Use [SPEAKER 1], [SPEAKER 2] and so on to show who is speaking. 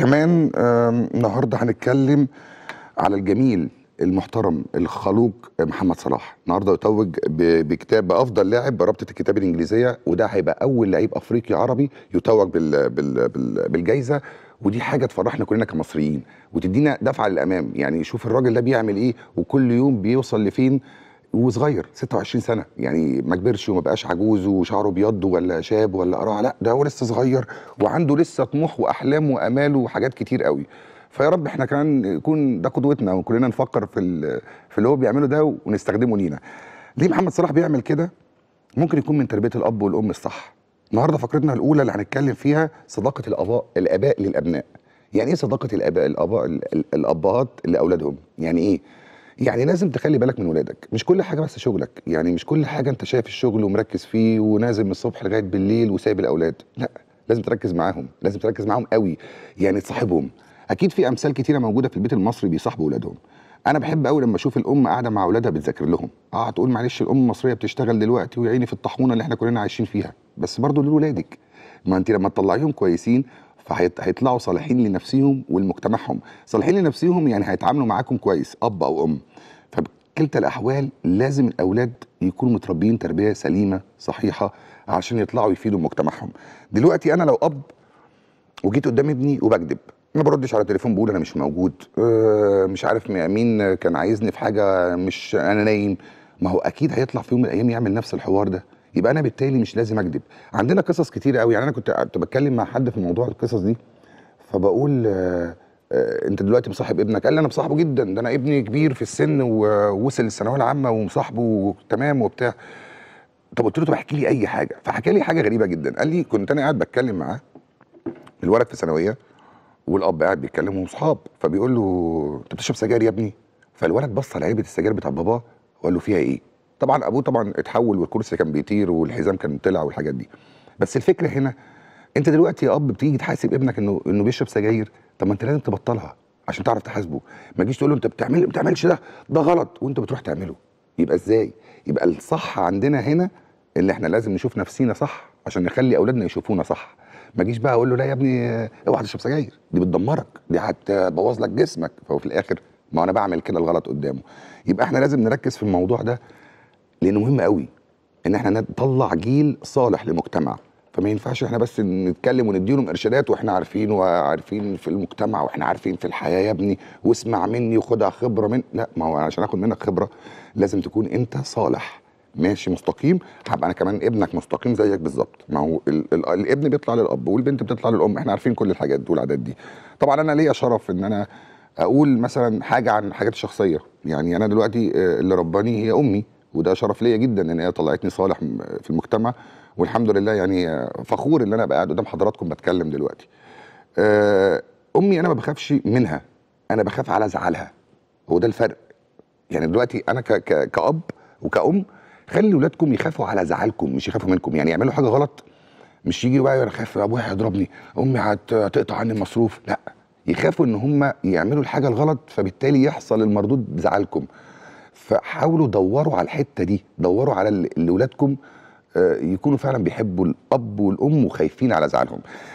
[SPEAKER 1] كمان النهارده هنتكلم على الجميل المحترم الخلوق محمد صلاح النهارده يتوج بكتاب بافضل لاعب برابطه الكتاب الانجليزيه وده هيبقى اول لعيب افريقي عربي يتوج بال بال بال بالجائزه ودي حاجه تفرحنا كلنا كمصريين وتدينا دفعه للامام يعني شوف الراجل ده بيعمل ايه وكل يوم بيوصل لفين وصغير 26 سنه يعني ما كبرش وما بقاش عجوز وشعره ابيض ولا شاب ولا قرع لا ده هو لسه صغير وعنده لسه طموح واحلام وامال وحاجات كتير قوي فيا رب احنا كمان يكون ده قدوتنا وكلنا نفكر في في اللي هو بيعمله ده ونستخدمه لينا ليه محمد صلاح بيعمل كده ممكن يكون من تربيه الاب والام الصح النهارده فقرتنا الاولى اللي هنتكلم فيها صداقه الاباء الاباء للابناء يعني ايه صداقه الاباء الاباء الابهات لاولادهم يعني ايه يعني لازم تخلي بالك من ولادك مش كل حاجه بس شغلك يعني مش كل حاجه انت شايف الشغل ومركز فيه ونازل من الصبح لغايه بالليل وسايب الاولاد لا لازم تركز معاهم لازم تركز معاهم قوي يعني تصاحبهم اكيد في امثال كتيره موجوده في البيت المصري بيصاحبوا اولادهم انا بحب قوي لما اشوف الام قاعده مع اولادها بتذاكر لهم اه تقول معلش الام المصريه بتشتغل دلوقتي ويا عيني في الطاحونه اللي احنا كلنا عايشين فيها بس برضه لولادك ما انت لما تطلعيهم كويسين فهيطلعوا صالحين لنفسهم ولمجتمعهم صالحين لنفسهم يعني هيتعاملوا معاكم كويس اب او ام فبكلتا الاحوال لازم الاولاد يكونوا متربيين تربيه سليمه صحيحه عشان يطلعوا يفيدوا مجتمعهم دلوقتي انا لو اب وجيت قدام ابني وبكذب ما بردش على التليفون بقول انا مش موجود آه، مش عارف مين كان عايزني في حاجه مش انا نايم ما هو اكيد هيطلع في يوم من الايام يعمل نفس الحوار ده يبقى انا بالتالي مش لازم اكذب عندنا قصص كتير قوي يعني انا كنت كنت بتكلم مع حد في موضوع القصص دي فبقول آه، آه، انت دلوقتي مصاحب ابنك قال لي انا مصاحبه جدا ده انا ابني كبير في السن ووصل للثانويه العامه ومصاحبه تمام وبتاع طب قلت له طب احكي لي اي حاجه فحكى لي حاجه غريبه جدا قال لي كنت انا قاعد بتكلم معاه الولد في ثانويه والاب قاعد بيتكلم واصحاب فبيقول له انت بتشرب سجاير يا ابني فالولد بص على علبه السجاير بتاع باباه وقال له فيها ايه طبعا ابوه طبعا اتحول والكرسي كان بيطير والحزام كان طلع والحاجات دي بس الفكره هنا انت دلوقتي يا اب بتيجي تحاسب ابنك انه انه بيشرب سجاير طب ما انت لازم تبطلها عشان تعرف تحاسبه ما تجيش تقول له انت بتعمل ما بتعملش ده ده غلط وانت بتروح تعمله يبقى ازاي يبقى الصح عندنا هنا اللي احنا لازم نشوف نفسينا صح عشان نخلي اولادنا يشوفونا صح ما اجيش بقى اقول له لا يا ابني اوعى تشرب سجاير دي بتدمرك دي هتبوظ لك جسمك فهو في الاخر ما انا بعمل كده الغلط قدامه يبقى احنا لازم نركز في الموضوع ده لانه مهم قوي ان احنا نطلع جيل صالح لمجتمع فما ينفعش احنا بس نتكلم ونديلهم ارشادات واحنا عارفين وعارفين في المجتمع واحنا عارفين في الحياه يا ابني واسمع مني وخدها خبره من لا ما هو عشان اخد منك خبره لازم تكون انت صالح ماشي مستقيم هبقى انا كمان ابنك مستقيم زيك بالظبط ما هو ال... ال... الابن بيطلع للاب والبنت بتطلع للام احنا عارفين كل الحاجات دي والعادات دي طبعا انا ليا شرف ان انا اقول مثلا حاجه عن حاجات الشخصيه يعني انا دلوقتي آه، اللي رباني هي امي وده شرف ليا جدا ان هي طلعتني صالح في المجتمع والحمد لله يعني فخور ان انا ابقى قاعد قدام حضراتكم بتكلم دلوقتي آه، امي انا ما بخافش منها انا بخاف على زعلها هو ده الفرق يعني دلوقتي انا ك ك كاب وكأم خلي ولادكم يخافوا على زعلكم مش يخافوا منكم يعني يعملوا حاجه غلط مش يجي بقى انا خايف ابويا هيضربني امي هتقطع عني المصروف لا يخافوا ان هم يعملوا الحاجه الغلط فبالتالي يحصل المردود زعلكم فحاولوا دوروا على الحته دي دوروا على اللي ولادكم آه، يكونوا فعلا بيحبوا الاب والام وخايفين على زعلهم